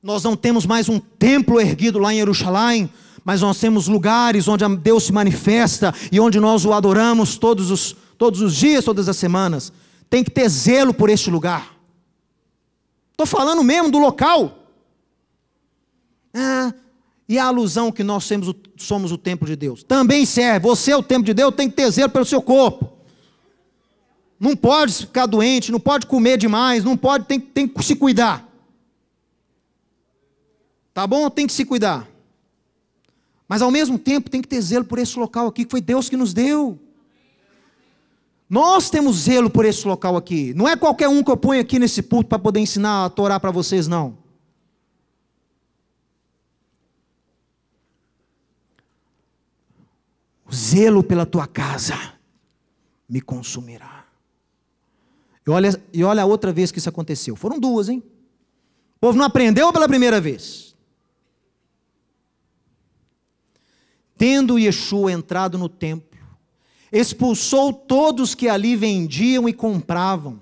Nós não temos mais um templo erguido lá em Jerusalém, mas nós temos lugares onde Deus se manifesta e onde nós o adoramos todos os, todos os dias, todas as semanas. Tem que ter zelo por este lugar. Estou falando mesmo do local. Ah, e a alusão que nós somos o, somos o templo de Deus. Também serve. Você é o templo de Deus, tem que ter zelo pelo seu corpo. Não pode ficar doente, não pode comer demais, não pode, tem, tem que se cuidar. Tá bom? Tem que se cuidar. Mas ao mesmo tempo tem que ter zelo por esse local aqui, que foi Deus que nos deu. Nós temos zelo por esse local aqui. Não é qualquer um que eu ponho aqui nesse púlpito para poder ensinar a Torá para vocês, não. O zelo pela tua casa me consumirá. E olha, e olha a outra vez que isso aconteceu. Foram duas, hein? O povo não aprendeu pela primeira vez. Tendo Yeshua entrado no templo, expulsou todos que ali vendiam e compravam.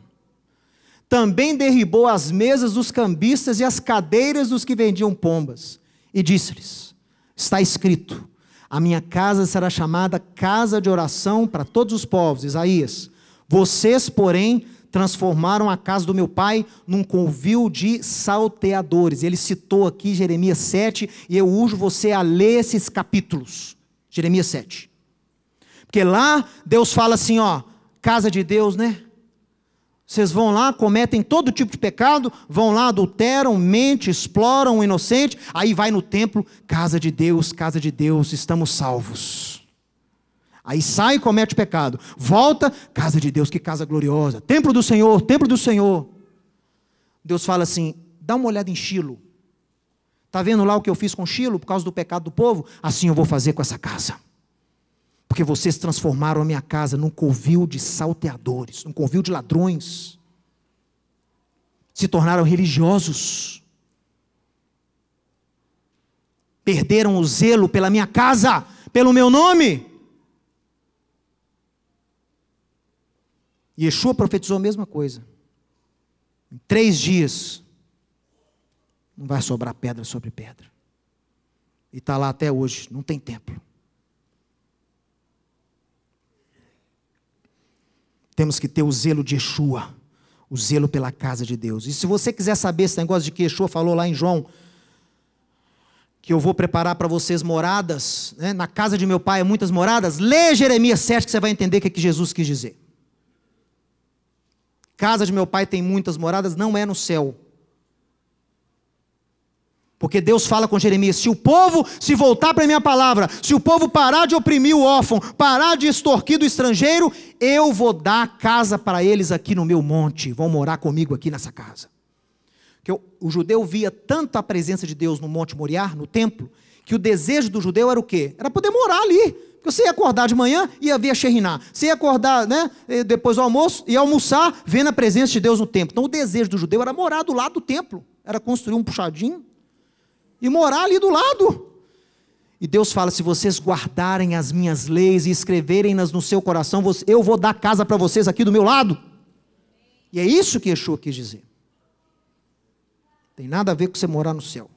Também derribou as mesas dos cambistas e as cadeiras dos que vendiam pombas. E disse-lhes: Está escrito, a minha casa será chamada casa de oração para todos os povos. Isaías. Vocês, porém, transformaram a casa do meu pai num convil de salteadores. Ele citou aqui Jeremias 7, e eu urjo você a ler esses capítulos. Jeremias 7. Porque lá Deus fala assim, ó, casa de Deus, né? Vocês vão lá, cometem todo tipo de pecado, vão lá, adulteram, mentem, exploram o inocente, aí vai no templo, casa de Deus, casa de Deus, estamos salvos. Aí sai e comete o pecado. Volta, casa de Deus, que casa gloriosa. Templo do Senhor, templo do Senhor. Deus fala assim: dá uma olhada em Chilo. Está vendo lá o que eu fiz com Chilo por causa do pecado do povo? Assim eu vou fazer com essa casa. Porque vocês transformaram a minha casa num covil de salteadores, num covil de ladrões. Se tornaram religiosos. Perderam o zelo pela minha casa, pelo meu nome. Yeshua profetizou a mesma coisa. Em três dias, não vai sobrar pedra sobre pedra. E está lá até hoje, não tem templo. Temos que ter o zelo de Yeshua, o zelo pela casa de Deus. E se você quiser saber esse negócio de que Yeshua falou lá em João, que eu vou preparar para vocês moradas, né? na casa de meu pai há muitas moradas, lê Jeremias 7 que você vai entender o que, é que Jesus quis dizer. Casa de meu pai tem muitas moradas, não é no céu. Porque Deus fala com Jeremias: se o povo se voltar para a minha palavra, se o povo parar de oprimir o órfão, parar de extorquir do estrangeiro, eu vou dar casa para eles aqui no meu monte, vão morar comigo aqui nessa casa. Que o judeu via tanto a presença de Deus no Monte Moriá, no templo, que o desejo do judeu era o quê? Era poder morar ali. Porque você ia acordar de manhã e ia ver a Sheriná. Você ia acordar né, depois do almoço e almoçar vendo a presença de Deus no templo. Então o desejo do judeu era morar do lado do templo. Era construir um puxadinho e morar ali do lado. E Deus fala: se vocês guardarem as minhas leis e escreverem-nas no seu coração, eu vou dar casa para vocês aqui do meu lado. E é isso que Yeshua quis dizer. Tem nada a ver com você morar no céu.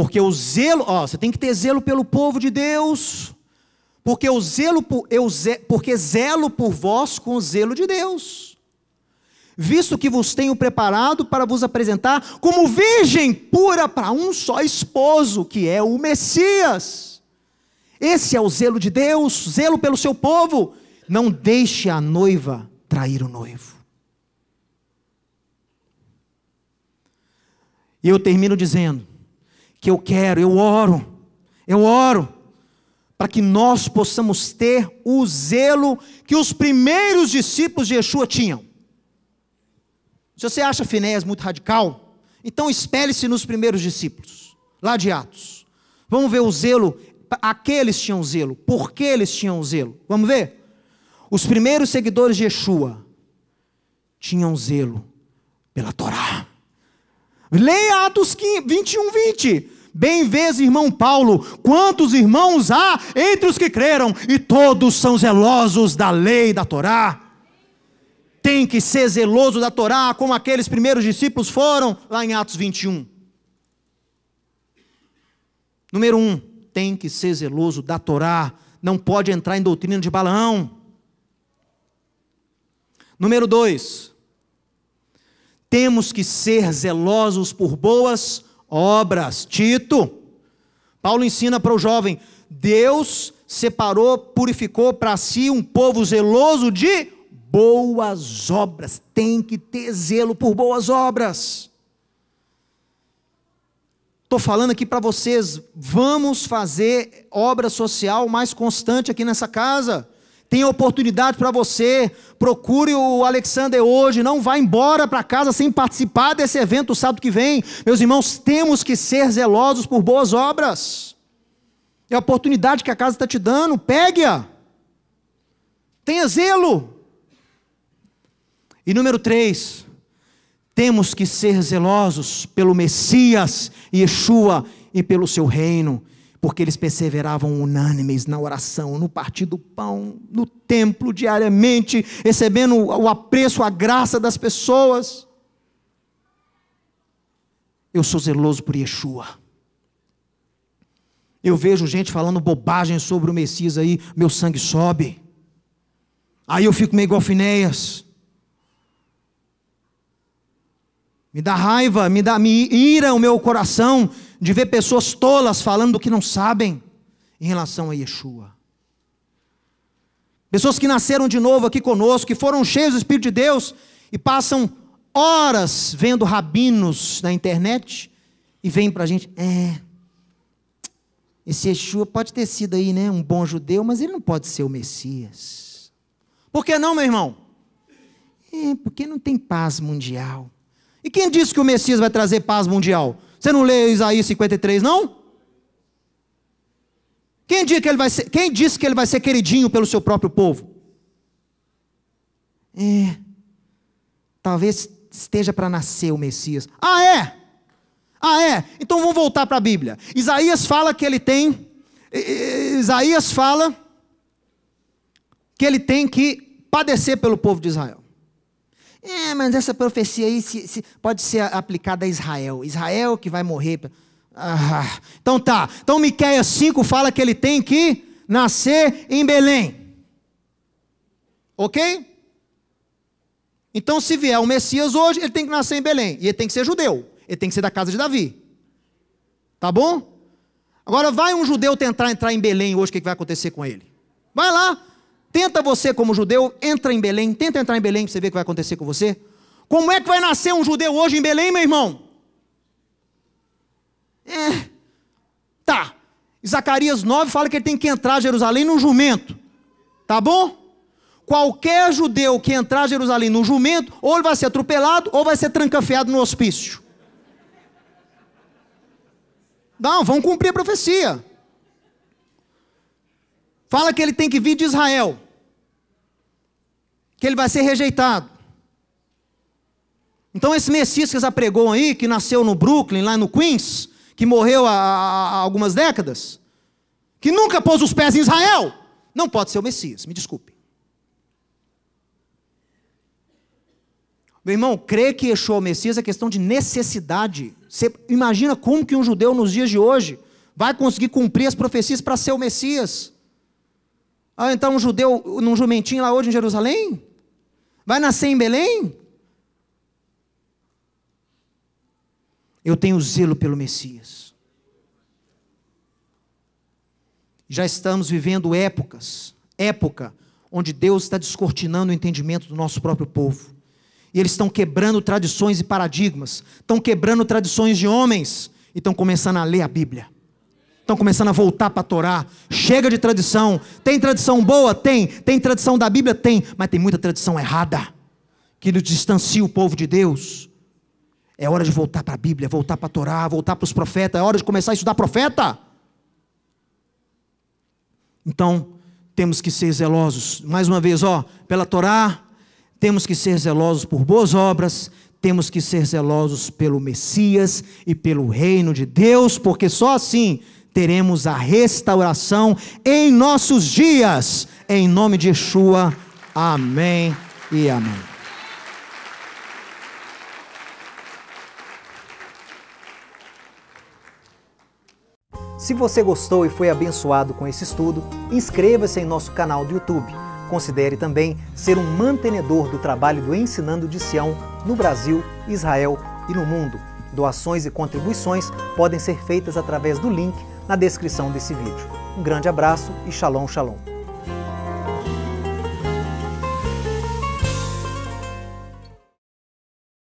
Porque o zelo, ó, você tem que ter zelo pelo povo de Deus. Porque o zelo por, eu ze, porque zelo por vós com o zelo de Deus. Visto que vos tenho preparado para vos apresentar como virgem pura para um só esposo, que é o Messias. Esse é o zelo de Deus, zelo pelo seu povo. Não deixe a noiva trair o noivo. E eu termino dizendo: que eu quero, eu oro, eu oro, para que nós possamos ter o zelo que os primeiros discípulos de Yeshua tinham. Se você acha Finéas muito radical, então espelhe-se nos primeiros discípulos, lá de Atos. Vamos ver o zelo, aqueles tinham zelo, por que eles tinham zelo? Vamos ver? Os primeiros seguidores de Yeshua tinham zelo pela Torá. Leia Atos 21, 20. Bem vês, irmão Paulo, quantos irmãos há entre os que creram, e todos são zelosos da lei da Torá. Tem que ser zeloso da Torá, como aqueles primeiros discípulos foram, lá em Atos 21. Número 1, um, tem que ser zeloso da Torá, não pode entrar em doutrina de Balaão. Número 2, temos que ser zelosos por boas obras. Tito, Paulo ensina para o jovem: Deus separou, purificou para si um povo zeloso de boas obras. Tem que ter zelo por boas obras. Estou falando aqui para vocês, vamos fazer obra social mais constante aqui nessa casa. Tem oportunidade para você. Procure o Alexander hoje. Não vá embora para casa sem participar desse evento sábado que vem. Meus irmãos, temos que ser zelosos por boas obras. É a oportunidade que a casa está te dando. Pegue-a. Tenha zelo. E número três, temos que ser zelosos pelo Messias, Yeshua e pelo seu reino porque eles perseveravam unânimes na oração, no partir do pão, no templo diariamente, recebendo o apreço, a graça das pessoas. Eu sou zeloso por Yeshua. Eu vejo gente falando bobagem sobre o Messias aí, meu sangue sobe. Aí eu fico meio igual Me dá raiva, me dá me ira o meu coração de ver pessoas tolas falando o que não sabem em relação a Yeshua. Pessoas que nasceram de novo aqui conosco, que foram cheios do Espírito de Deus e passam horas vendo rabinos na internet e vêm para a gente, é, esse Yeshua pode ter sido aí, né, um bom judeu, mas ele não pode ser o Messias. Por que não, meu irmão? É, porque não tem paz mundial. E quem disse que o Messias vai trazer paz mundial? Você não lê Isaías 53, não? Quem, diz que ele vai ser, quem disse que ele vai ser queridinho pelo seu próprio povo? É. Talvez esteja para nascer o Messias. Ah, é? Ah, é? Então vamos voltar para a Bíblia. Isaías fala que ele tem. Isaías fala que ele tem que padecer pelo povo de Israel. É, mas essa profecia aí se, se, pode ser aplicada a Israel. Israel que vai morrer. Ah, então tá. Então Miqueias 5 fala que ele tem que nascer em Belém. Ok? Então, se vier o Messias hoje, ele tem que nascer em Belém. E ele tem que ser judeu. Ele tem que ser da casa de Davi. Tá bom? Agora, vai um judeu tentar entrar em Belém hoje, o que vai acontecer com ele? Vai lá, Tenta você, como judeu, entra em Belém, tenta entrar em Belém para você ver o que vai acontecer com você. Como é que vai nascer um judeu hoje em Belém, meu irmão? É. Tá. Zacarias 9 fala que ele tem que entrar a Jerusalém num jumento. Tá bom? Qualquer judeu que entrar a Jerusalém num jumento, ou ele vai ser atropelado, ou vai ser trancafiado no hospício. Não, vão cumprir a profecia. Fala que ele tem que vir de Israel. Que ele vai ser rejeitado. Então esse Messias que eles apregou aí, que nasceu no Brooklyn, lá no Queens, que morreu há, há algumas décadas, que nunca pôs os pés em Israel, não pode ser o Messias, me desculpe. Meu irmão, crer que Yeshua é o Messias é questão de necessidade. Você imagina como que um judeu nos dias de hoje vai conseguir cumprir as profecias para ser o Messias. Ah, então um judeu num jumentinho lá hoje em Jerusalém? Vai nascer em Belém? Eu tenho zelo pelo Messias. Já estamos vivendo épocas, época onde Deus está descortinando o entendimento do nosso próprio povo. E eles estão quebrando tradições e paradigmas, estão quebrando tradições de homens e estão começando a ler a Bíblia estão começando a voltar para a Torá. Chega de tradição. Tem tradição boa? Tem. Tem tradição da Bíblia? Tem. Mas tem muita tradição errada que nos distancia o povo de Deus. É hora de voltar para a Bíblia, voltar para a Torá, voltar para os profetas. É hora de começar a estudar profeta. Então, temos que ser zelosos. Mais uma vez, ó, pela Torá, temos que ser zelosos por boas obras, temos que ser zelosos pelo Messias e pelo reino de Deus, porque só assim teremos a restauração em nossos dias, em nome de Yeshua. Amém e amém. Se você gostou e foi abençoado com esse estudo, inscreva-se em nosso canal do YouTube. Considere também ser um mantenedor do trabalho do Ensinando de Sião no Brasil, Israel e no mundo. Doações e contribuições podem ser feitas através do link na descrição desse vídeo. Um grande abraço e Shalom Shalom.